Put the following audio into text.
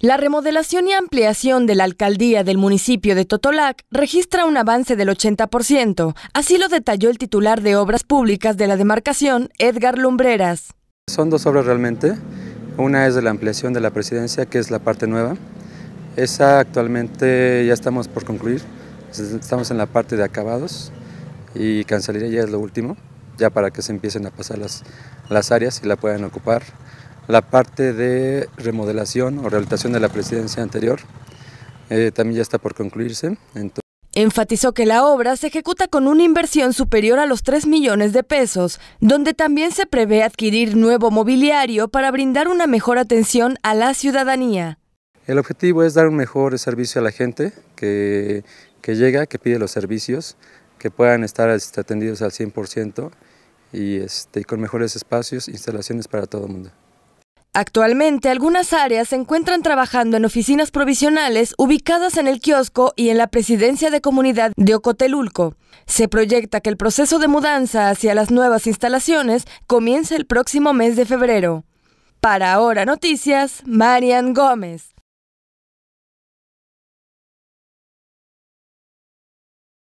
La remodelación y ampliación de la alcaldía del municipio de Totolac registra un avance del 80%, así lo detalló el titular de Obras Públicas de la demarcación, Edgar Lumbreras. Son dos obras realmente, una es de la ampliación de la presidencia, que es la parte nueva, esa actualmente ya estamos por concluir, estamos en la parte de acabados y cancelaría ya es lo último, ya para que se empiecen a pasar las, las áreas y la puedan ocupar la parte de remodelación o rehabilitación de la presidencia anterior eh, también ya está por concluirse. Enfatizó que la obra se ejecuta con una inversión superior a los 3 millones de pesos, donde también se prevé adquirir nuevo mobiliario para brindar una mejor atención a la ciudadanía. El objetivo es dar un mejor servicio a la gente que, que llega, que pide los servicios, que puedan estar este, atendidos al 100% y este, con mejores espacios, instalaciones para todo el mundo. Actualmente, algunas áreas se encuentran trabajando en oficinas provisionales ubicadas en el kiosco y en la presidencia de comunidad de Ocotelulco. Se proyecta que el proceso de mudanza hacia las nuevas instalaciones comience el próximo mes de febrero. Para Ahora Noticias, Marian Gómez.